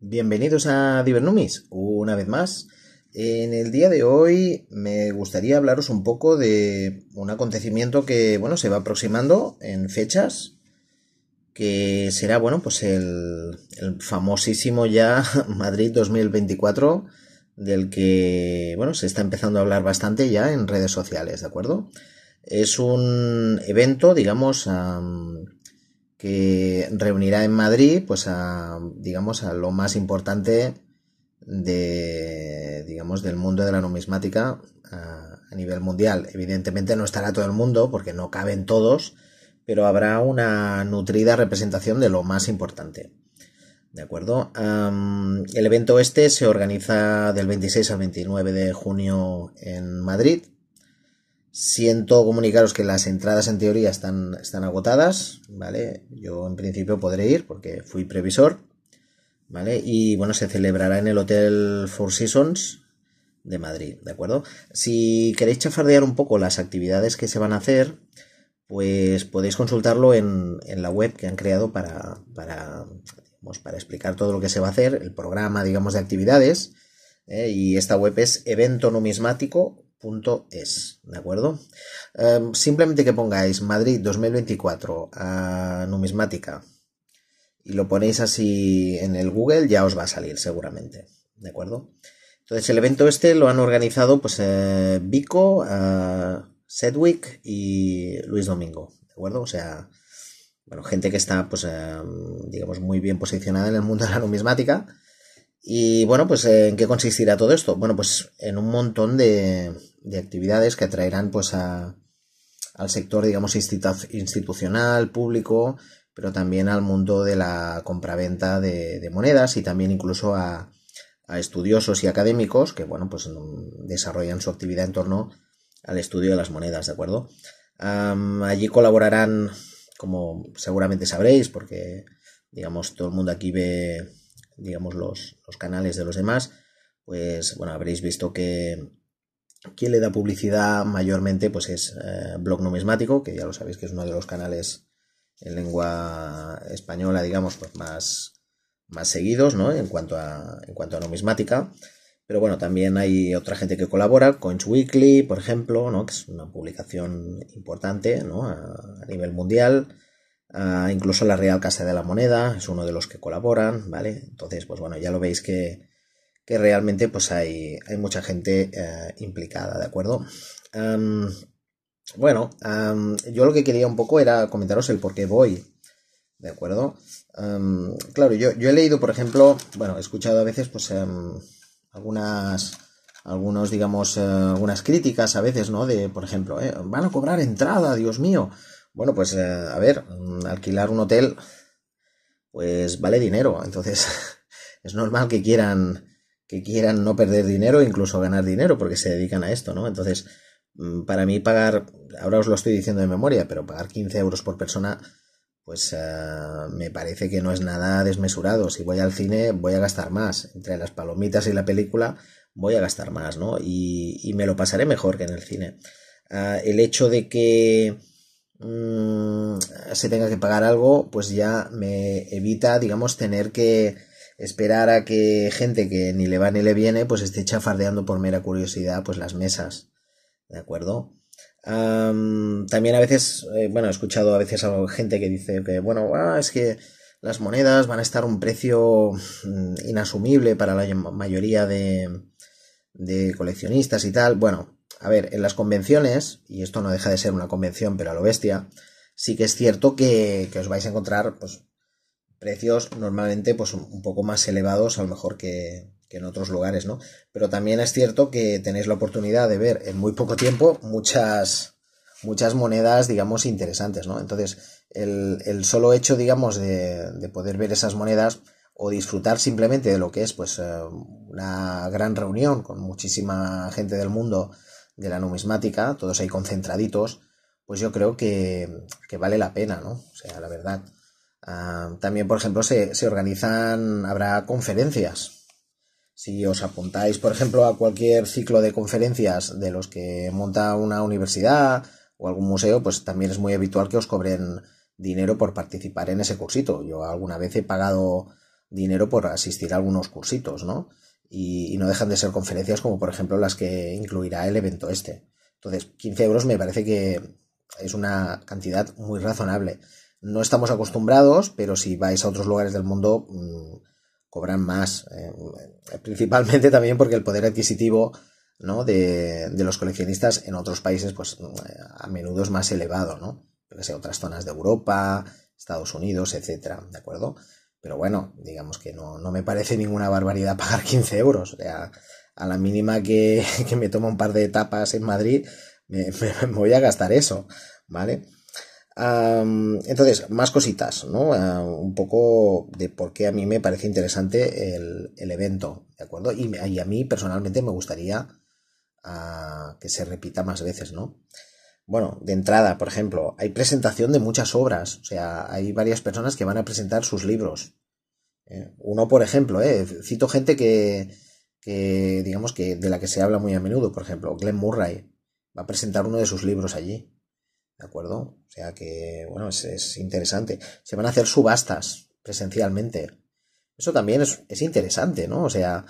Bienvenidos a Divernumis. una vez más. En el día de hoy me gustaría hablaros un poco de un acontecimiento que, bueno, se va aproximando en fechas, que será, bueno, pues el, famosísimo ya Madrid 2024, del que, bueno, se está empezando a hablar bastante ya en redes sociales, ¿de acuerdo? Es un evento, digamos, que reunirá en Madrid, pues a, digamos, a lo más importante de, digamos, del mundo de la numismática a, nivel mundial. Evidentemente no estará todo el mundo porque no caben todos, pero habrá una nutrida representación de lo más importante. ¿De acuerdo? el evento este se organiza del 26 al 29 de junio en Madrid Siento comunicaros que las entradas en teoría están, están agotadas, ¿vale? Yo en principio podré ir porque fui previsor, ¿vale? Y bueno, se celebrará en el Hotel Four Seasons de Madrid, ¿de acuerdo? Si queréis chafardear un poco las actividades que se van a hacer, pues podéis consultarlo en, la web que han creado para, para, explicar todo lo que se va a hacer, el programa, digamos, de actividades. ¿eh? Y esta web es evento numismático .es, ¿de acuerdo? Em, simplemente que pongáis Madrid 2024 a numismática y lo ponéis así en el Google, ya os va a salir seguramente, ¿de acuerdo? Entonces el evento este lo han organizado pues eh, Vico, eh, Sedwick y Luis Domingo, ¿de acuerdo? O sea, bueno, gente que está pues em, digamos muy bien posicionada en el mundo de la numismática y bueno, pues eh, ¿en qué consistirá todo esto? Bueno, pues en un montón de, de actividades que atraerán pues al sector, digamos, institucional, público, pero también al mundo de la compraventa de, de monedas y también incluso a, estudiosos y académicos que, bueno, pues mm, desarrollan su actividad en torno al estudio de las monedas, ¿de acuerdo? allí colaborarán, como seguramente sabréis, porque, digamos, todo el mundo aquí ve digamos, los, los canales de los demás, pues bueno, habréis visto que quien le da publicidad mayormente pues es eh, Blog Numismático, que ya lo sabéis que es uno de los canales en lengua española, digamos, pues más, más seguidos, ¿no? En cuanto, a, en cuanto a numismática. Pero bueno, también hay otra gente que colabora, Coins Weekly, por ejemplo, ¿no? Que es una publicación importante, ¿no? a nivel mundial. Ah, incluso la Real Casa de la Moneda es uno de los que colaboran, ¿vale? Entonces, pues bueno, ya lo veis que, que realmente pues hay, mucha gente eh, implicada, ¿de acuerdo? bueno, yo lo que quería un poco era comentaros el por qué voy, ¿de acuerdo? claro, yo, he leído, por ejemplo, bueno, he escuchado a veces pues em, algunas algunos digamos eh, algunas críticas a veces no de por ejemplo eh, van a cobrar entrada dios mío bueno, pues eh, a ver, mm, alquilar un hotel, pues vale dinero, entonces es normal que quieran que quieran no perder dinero, incluso ganar dinero, porque se dedican a esto, ¿no? Entonces, mm, para mí pagar, ahora os lo estoy diciendo de memoria, pero pagar 15 euros por persona, pues eh, me parece que no es nada desmesurado. Si voy al cine, voy a gastar más. Entre las palomitas y la película, voy a gastar más, ¿no? Y, me lo pasaré mejor que en el cine. Ah, el hecho de que Mm, se tenga que pagar algo, pues ya me evita, digamos, tener que esperar a que gente que ni le va ni le viene, pues esté chafardeando por mera curiosidad, pues las mesas. ¿De acuerdo? también a veces, eh, bueno, he escuchado a veces a gente que dice que, bueno, ah, es que las monedas van a estar un precio mm, inasumible para la mayoría de, de coleccionistas y tal. Bueno, a ver, en las convenciones, y esto no deja de ser una convención, pero a lo bestia, sí que es cierto que, os vais a encontrar pues, precios normalmente pues, un poco más elevados a lo mejor que, que en otros lugares, ¿no? Pero también es cierto que tenéis la oportunidad de ver en muy poco tiempo muchas, muchas monedas, digamos, interesantes, ¿no? Entonces, el, el solo hecho, digamos, de, de, poder ver esas monedas o disfrutar simplemente de lo que es, pues, eh, una gran reunión con muchísima gente del mundo de la numismática, todos ahí concentraditos, pues yo creo que, vale la pena, ¿no? O sea, la verdad. Ah, también, por ejemplo, se, se organizan, habrá conferencias, si os apuntáis, por ejemplo, a cualquier ciclo de conferencias de los que monta una universidad o algún museo, pues también es muy habitual que os cobren dinero por participar en ese cursito. Yo alguna vez he pagado dinero por asistir a algunos cursitos, ¿no? y, no dejan de ser conferencias como por ejemplo las que incluirá el evento este. Entonces, 15 euros me parece que es una cantidad muy razonable. No estamos acostumbrados, pero si vais a otros lugares del mundo mm, cobran más. Eh, principalmente también porque el poder adquisitivo ¿no? de, de, los coleccionistas en otros países pues mm, a menudo es más elevado, ¿no? que otras zonas de Europa, Estados Unidos, etcétera, ¿de acuerdo? Pero bueno, digamos que no, me parece ninguna barbaridad pagar 15 euros. O sea, a la mínima que, me tomo un par de etapas en Madrid, me, voy a gastar eso, ¿vale? entonces, más cositas, ¿no? Ah, un poco de por qué a mí me parece interesante el, evento, ¿de acuerdo? Y, a mí personalmente me gustaría ah, que se repita más veces, ¿no? bueno, de entrada, por ejemplo, hay presentación de muchas obras, o sea, hay varias personas que van a presentar sus libros. Eh, uno, por ejemplo, eh, cito gente que, digamos, que de la que se habla muy a menudo, por ejemplo, Glenn Murray va a presentar uno de sus libros allí. ¿De acuerdo? O sea que, bueno, es, interesante. Se van a hacer subastas presencialmente. Eso también es, es, interesante, ¿no? O sea,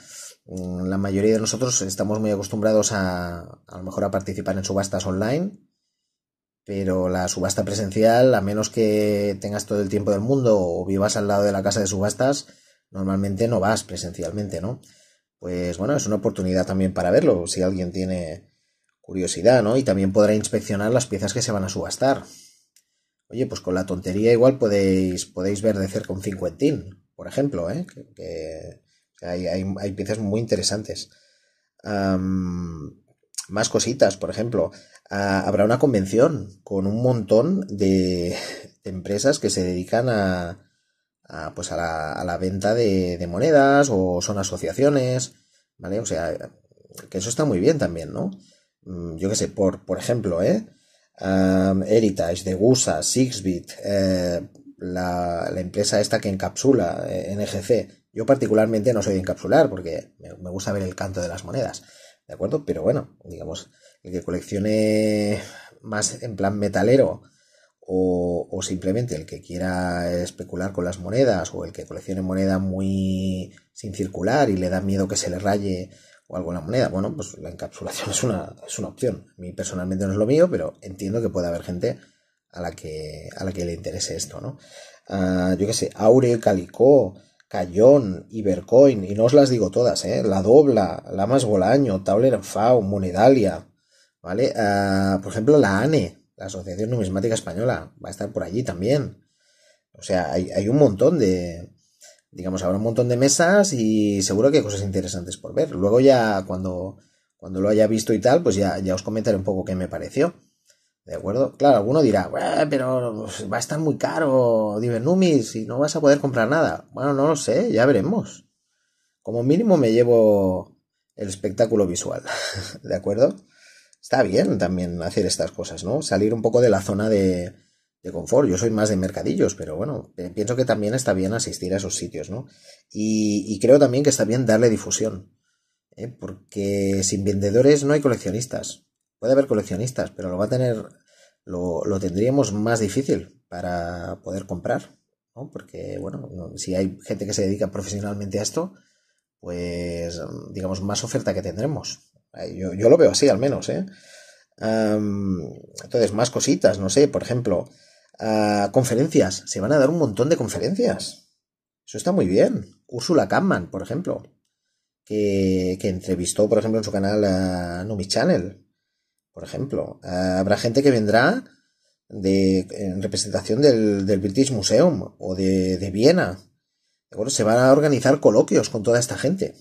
mm, la mayoría de nosotros estamos muy acostumbrados a, a lo mejor a participar en subastas online pero la subasta presencial, a menos que tengas todo el tiempo del mundo o vivas al lado de la casa de subastas, normalmente no vas presencialmente, ¿no? Pues bueno, es una oportunidad también para verlo, si alguien tiene curiosidad, ¿no? Y también podrá inspeccionar las piezas que se van a subastar. Oye, pues con la tontería igual podéis, podéis ver de cerca un cincuentín, por ejemplo, ¿eh? Que, hay, hay, piezas muy interesantes. más cositas, por ejemplo, habrá una convención con un montón de, empresas que se dedican a, pues a la, venta de, monedas o son asociaciones, ¿vale? O sea, que eso está muy bien también, ¿no? Mm, yo qué sé, por, por ejemplo, ¿eh? Um, Heritage, Degusa, Sixbit, eh, la, la, empresa esta que encapsula, eh, NGC. Yo particularmente no soy de encapsular porque me, me, gusta ver el canto de las monedas, ¿de acuerdo? Pero bueno, digamos, el que coleccione más en plan metalero o, simplemente el que quiera especular con las monedas o el que coleccione moneda muy sin circular y le da miedo que se le raye o algo en la moneda, bueno, pues la encapsulación es una, es una opción. A mí personalmente no es lo mío, pero entiendo que puede haber gente a la que, a la que le interese esto, ¿no? Ah, yo qué sé, Aure, Calicó, Cayón, Ibercoin, y no os las digo todas, ¿eh? La Dobla, Lamas Bolaño, Tabler Fau, Monedalia, ¿Vale? Ah, por ejemplo, la ANE, la Asociación Numismática Española, va a estar por allí también. O sea, hay, hay un montón de, digamos, habrá un montón de mesas y seguro que hay cosas interesantes por ver. Luego ya cuando, cuando lo haya visto y tal, pues ya, ya os comentaré un poco qué me pareció. ¿De acuerdo? Claro, alguno dirá, pero va a estar muy caro, numis y no vas a poder comprar nada. Bueno, no lo sé, ya veremos. Como mínimo me llevo el espectáculo visual. ¿De acuerdo? está bien también hacer estas cosas, ¿no? Salir un poco de la zona de, de confort. Yo soy más de mercadillos, pero bueno, eh, pienso que también está bien asistir a esos sitios, ¿no? Y, creo también que está bien darle difusión, ¿eh? porque sin vendedores no hay coleccionistas. Puede haber coleccionistas, pero lo va a tener, lo, lo tendríamos más difícil para poder comprar, ¿no? Porque, bueno, si hay gente que se dedica profesionalmente a esto, pues digamos, más oferta que tendremos. Yo, yo lo veo así al menos, ¿eh? entonces, más cositas, no sé, por ejemplo, ah, conferencias. Se van a dar un montón de conferencias. Eso está muy bien. Úrsula Kampman, por ejemplo, que, entrevistó, por ejemplo, en su canal a Por ejemplo, habrá gente que vendrá de, en representación del, British Museum o de, Viena. se van a organizar coloquios con toda esta gente.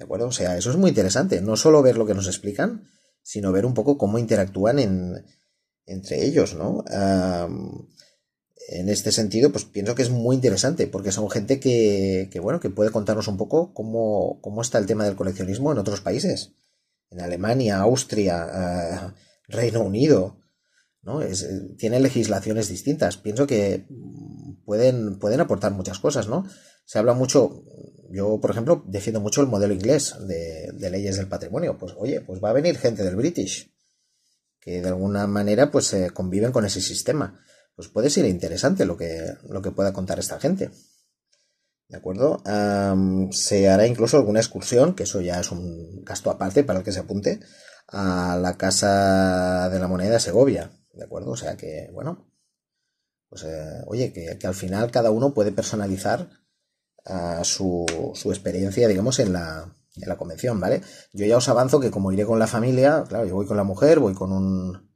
¿De acuerdo? O sea, eso es muy interesante. No solo ver lo que nos explican, sino ver un poco cómo interactúan entre ellos, ¿no? en este sentido, pues pienso que es muy interesante, porque son gente que, bueno, que puede contarnos un poco cómo, está el tema del coleccionismo en otros países. En Alemania, Austria, ah, Reino Unido, ¿no? Eh, tienen legislaciones distintas. Pienso que pueden, pueden aportar muchas cosas, ¿no? Se habla mucho, yo, por ejemplo, defiendo mucho el modelo inglés de, leyes del patrimonio. Pues oye, pues va a venir gente del British, que de alguna manera pues eh, conviven con ese sistema. Pues puede ser interesante lo que, lo que pueda contar esta gente. ¿De acuerdo? se hará incluso alguna excursión, que eso ya es un gasto aparte para el que se apunte, a la Casa de la Moneda de Segovia. ¿De acuerdo? O sea que, bueno, pues eh, oye, que, al final cada uno puede personalizar a su, experiencia, digamos, en la, en la convención, ¿vale? Yo ya os avanzo que como iré con la familia, claro, yo voy con la mujer, voy con un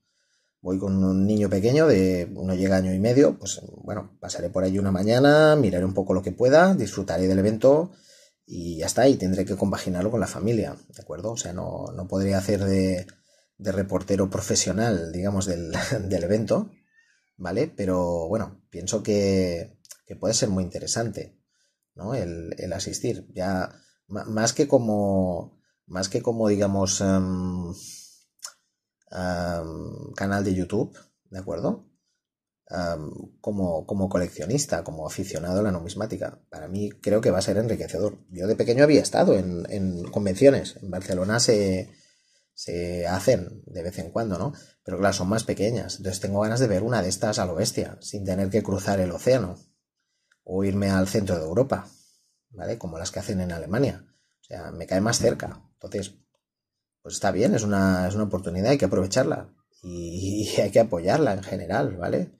voy con un niño pequeño de uno llega año y medio, pues bueno, pasaré por ahí una mañana, miraré un poco lo que pueda, disfrutaré del evento y ya está, y tendré que compaginarlo con la familia, ¿de acuerdo? O sea, no, no podría hacer de, de reportero profesional, digamos, del, del, evento, ¿vale? Pero bueno, pienso que, que puede ser muy interesante. ¿no? El, asistir. Ya, más que como, más que como, digamos, em, em, canal de YouTube, ¿de acuerdo? Em, como, coleccionista, como aficionado a la numismática. Para mí creo que va a ser enriquecedor. Yo de pequeño había estado en, convenciones. En Barcelona se, se hacen de vez en cuando, ¿no? Pero claro, son más pequeñas. Entonces tengo ganas de ver una de estas a lo bestia, sin tener que cruzar el océano o irme al centro de Europa, ¿vale? Como las que hacen en Alemania. O sea, me cae más cerca. Entonces, pues está bien, es una, es una oportunidad, hay que aprovecharla y, hay que apoyarla en general, ¿vale?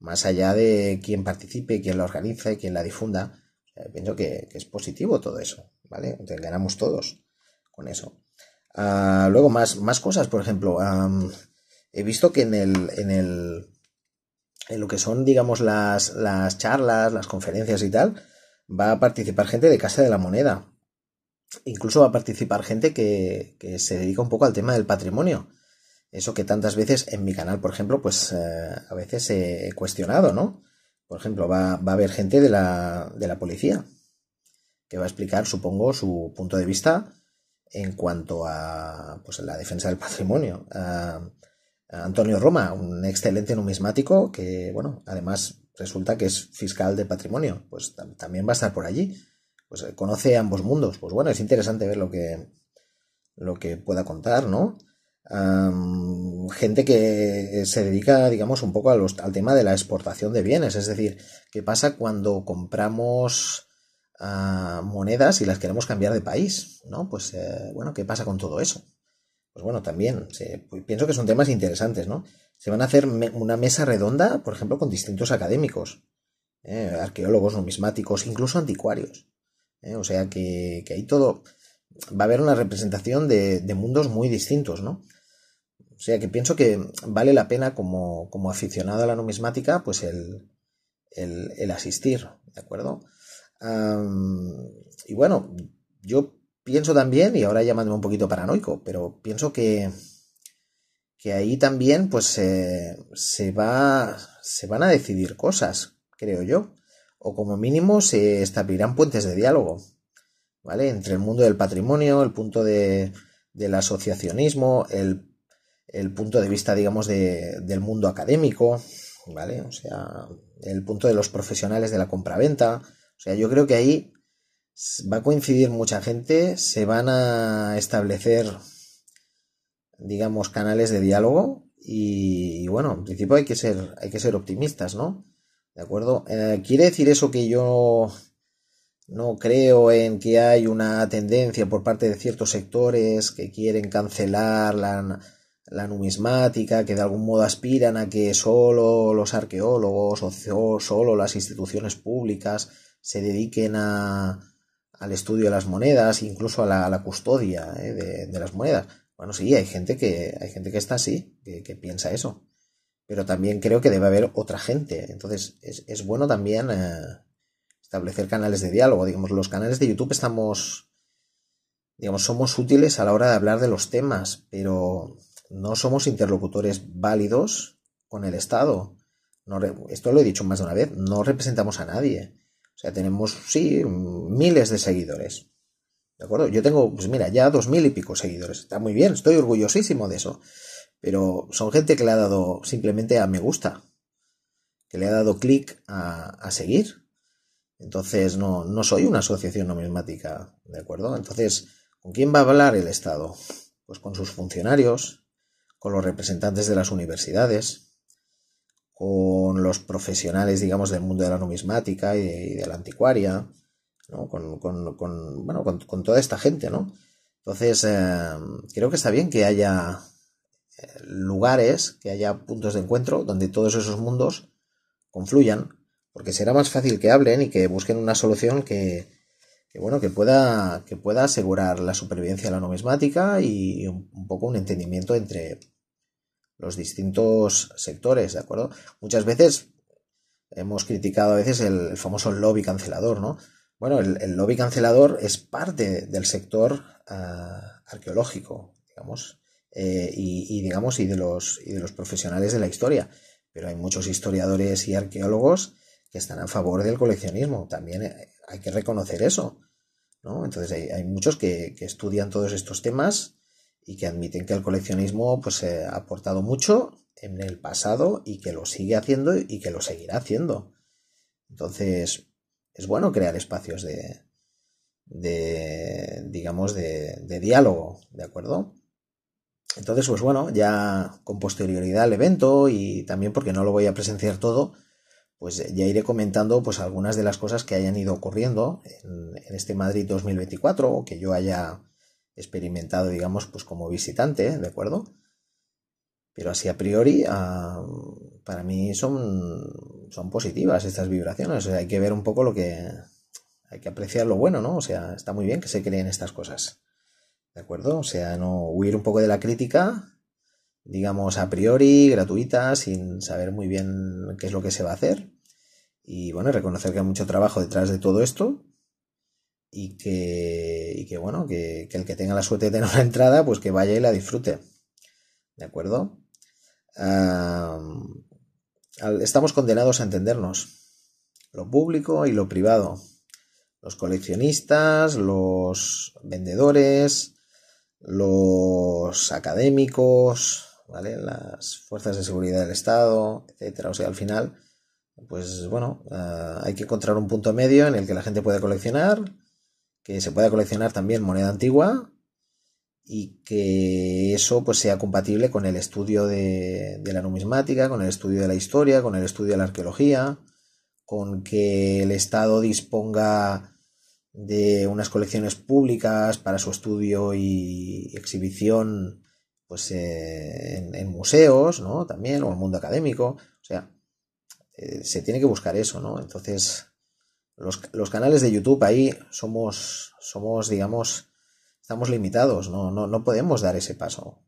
Más allá de quién participe, quién la organiza y quién la difunda, pienso que, es positivo todo eso, ¿vale? Entonces ganamos todos con eso. Ah, luego, más, más cosas, por ejemplo, he visto que en el, en el en lo que son, digamos, las, las charlas, las conferencias y tal, va a participar gente de Casa de la Moneda. Incluso va a participar gente que, se dedica un poco al tema del patrimonio. Eso que tantas veces en mi canal, por ejemplo, pues eh, a veces he cuestionado, ¿no? Por ejemplo, va, va a haber gente de la, policía que va a explicar, supongo, su punto de vista en cuanto a pues, la defensa del patrimonio. Ah, Antonio Roma, un excelente numismático que, bueno, además resulta que es fiscal de patrimonio, pues también va a estar por allí. Pues eh, conoce ambos mundos. Pues bueno, es interesante ver lo que, lo que pueda contar, ¿no? gente que eh, se dedica, digamos, un poco al tema de la exportación de bienes, es decir, qué pasa cuando compramos ah, monedas y las queremos cambiar de país, ¿no? Pues, eh, bueno, ¿qué pasa con todo eso? pues bueno, también pues pienso que son temas interesantes, ¿no? Se van a hacer una mesa redonda, por ejemplo, con distintos académicos, ¿eh? arqueólogos, numismáticos, incluso anticuarios. ¿eh? o sea que, que ahí todo va a haber una representación de, mundos muy distintos, ¿no? O sea que pienso que vale la pena como, como aficionado a la numismática, pues el, el, asistir, ¿de acuerdo? y bueno, yo pienso también, y ahora llamándome un poquito paranoico, pero pienso que, que ahí también pues eh, se, va, se van a decidir cosas, creo yo, o como mínimo se establecerán puentes de diálogo, ¿vale? Entre el mundo del patrimonio, el punto de, del asociacionismo, el, el punto de vista, digamos, de, del mundo académico, ¿vale? O sea, el punto de los profesionales de la compraventa. O sea, yo creo que ahí va a coincidir mucha gente, se van a establecer, digamos, canales de diálogo y, bueno, en principio hay que ser, hay que ser optimistas, ¿no? ¿De acuerdo? Eh, ¿Quiere decir eso que yo no creo en que hay una tendencia por parte de ciertos sectores que quieren cancelar la, la numismática, que de algún modo aspiran a que solo los arqueólogos o solo las instituciones públicas se dediquen a, al estudio de las monedas, incluso a la, custodia ¿eh? de, las monedas. Bueno, sí, hay gente que, hay gente que está así, que, piensa eso. Pero también creo que debe haber otra gente. Entonces, es, es bueno también eh, establecer canales de diálogo. Digamos, los canales de YouTube estamos, digamos, somos útiles a la hora de hablar de los temas, pero no somos interlocutores válidos con el Estado. No, esto lo he dicho más de una vez, no representamos a nadie. O sea, tenemos, sí, miles de seguidores. ¿De acuerdo? Yo tengo, pues mira, ya dos mil y pico seguidores. Está muy bien, estoy orgullosísimo de eso. Pero son gente que le ha dado simplemente a me gusta. Que le ha dado clic a, seguir. Entonces, no, no soy una asociación numismática. ¿De acuerdo? Entonces, ¿con quién va a hablar el Estado? Pues con sus funcionarios, con los representantes de las universidades, con los profesionales, digamos, del mundo de la numismática y de, la anticuaria, ¿no? Con, bueno, con, toda esta gente, ¿no? Entonces, eh, creo que está bien que haya eh, lugares, que haya puntos de encuentro donde todos esos mundos confluyan, porque será más fácil que hablen y que busquen una solución que, bueno, que pueda, que pueda asegurar la supervivencia de la numismática y un poco un entendimiento entre, los distintos sectores, ¿de acuerdo? Muchas veces hemos criticado a veces el, famoso lobby cancelador, ¿no? Bueno, el, lobby cancelador es parte del sector ah, arqueológico, digamos, eh, y, digamos, y de, los, y de los profesionales de la historia. Pero hay muchos historiadores y arqueólogos que están a favor del coleccionismo. También hay que reconocer eso. ¿no? Entonces hay, muchos que, estudian todos estos temas y que admiten que el coleccionismo pues ha aportado mucho en el pasado y que lo sigue haciendo y que lo seguirá haciendo. Entonces, es bueno crear espacios de, de digamos, de, de diálogo, ¿de acuerdo? Entonces, pues bueno, ya con posterioridad al evento y también porque no lo voy a presenciar todo, pues ya iré comentando pues algunas de las cosas que hayan ido ocurriendo en, en este Madrid 2024 o que yo haya experimentado, digamos, pues como visitante, ¿eh? ¿de acuerdo? Pero así a priori, ah, para mí son, son positivas estas vibraciones. hay que ver un poco lo que... Hay que apreciar lo bueno, ¿no? O sea, está muy bien que se creen estas cosas. ¿De acuerdo? O sea, no huir un poco de la crítica, digamos, a priori, gratuita, sin saber muy bien qué es lo que se va a hacer. Y bueno, reconocer que hay mucho trabajo detrás de todo esto, y que, y que bueno, que, el que tenga la suerte de tener una entrada, pues que vaya y la disfrute. ¿De acuerdo? Ah, estamos condenados a entendernos. Lo público y lo privado. Los coleccionistas, los vendedores, los académicos, ¿vale? Las fuerzas de seguridad del Estado, etcétera. O sea, al final, pues bueno, ah, hay que encontrar un punto medio en el que la gente pueda coleccionar, que se pueda coleccionar también moneda antigua y que eso pues sea compatible con el estudio de, la numismática, con el estudio de la historia, con el estudio de la arqueología, con que el Estado disponga de unas colecciones públicas para su estudio y exhibición pues eh, en, museos, ¿no? También, o el mundo académico. O sea, eh, se tiene que buscar eso, ¿no? Entonces, los, canales de YouTube ahí somos, somos digamos, estamos limitados, no, no, no podemos dar ese paso.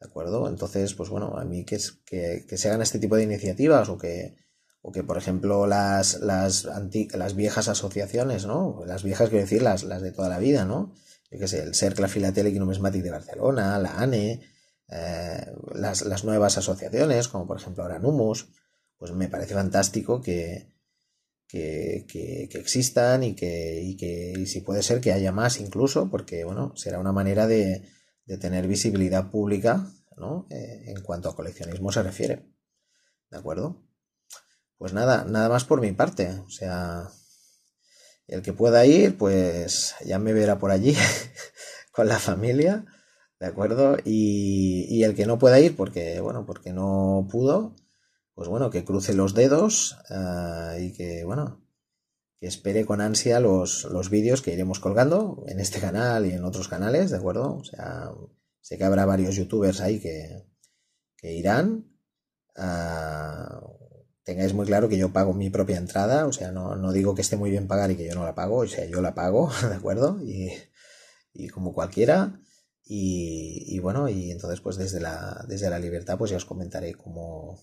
¿De acuerdo? Entonces, pues bueno, a mí que, que, que se hagan este tipo de iniciativas o que, o que por ejemplo, las, las, las viejas asociaciones, ¿no? Las viejas, quiero decir, las, las de toda la vida, ¿no? Yo qué sé, el CERC, la y Numismatic de Barcelona, la ANE, eh, las, las, nuevas asociaciones, como por ejemplo ahora Numus, pues me parece fantástico que, que, existan y que, y que si puede ser que haya más incluso, porque bueno, será una manera de, tener visibilidad pública ¿no? Eh, en cuanto a coleccionismo se refiere. ¿De acuerdo? Pues nada, nada más por mi parte. O sea, el que pueda ir, pues ya me verá por allí con la familia. ¿De acuerdo? Y, y, el que no pueda ir porque, bueno, porque no pudo, pues bueno, que cruce los dedos eh, y que, bueno, que espere con ansia los, los vídeos que iremos colgando en este canal y en otros canales, ¿de acuerdo? O sea, sé que habrá varios youtubers ahí que, irán. Ah, tengáis muy claro que yo pago mi propia entrada, o sea, no, digo que esté muy bien pagar y que yo no la pago, o sea, yo la pago, ¿de acuerdo? Y, como cualquiera. Y, y, bueno, y entonces pues desde la, desde la libertad pues ya os comentaré cómo,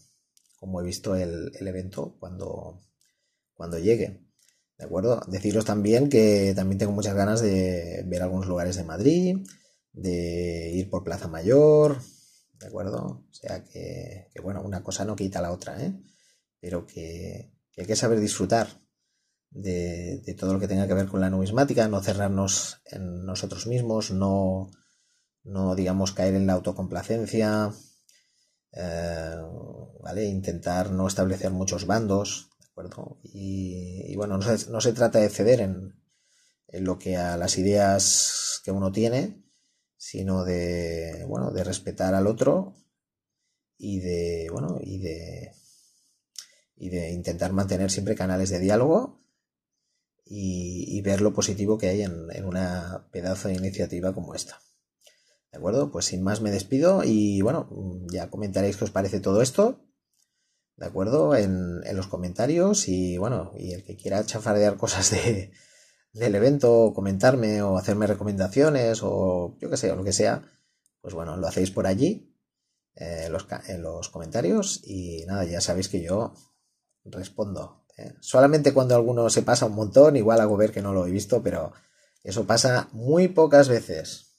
como he visto el, evento cuando, cuando llegue. ¿De acuerdo? Deciros también que también tengo muchas ganas de ver algunos lugares de Madrid, de ir por Plaza Mayor, ¿de acuerdo? O sea que, bueno, una cosa no quita la otra, ¿eh? Pero que, hay que saber disfrutar de, de, todo lo que tenga que ver con la numismática, no cerrarnos en nosotros mismos, no, no digamos, caer en la autocomplacencia, eh, ¿vale? intentar no establecer muchos bandos, ¿de acuerdo? Y, bueno, no se, trata de ceder en, lo que a las ideas que uno tiene, sino de, bueno, de respetar al otro y de, bueno, y de, y de intentar mantener siempre canales de diálogo y, ver lo positivo que hay en, en una pedazo de iniciativa como esta. ¿De acuerdo? Pues sin más me despido y bueno, ya comentaréis qué os parece todo esto. ¿De acuerdo? En, en los comentarios y bueno, y el que quiera chafardear cosas del evento, o comentarme o hacerme recomendaciones o yo que sé, o lo que sea, pues bueno, lo hacéis por allí, eh, en los comentarios y nada, ya sabéis que yo respondo. ¿eh? Solamente cuando alguno se pasa un montón, igual hago ver que no lo he visto, pero eso pasa muy pocas veces.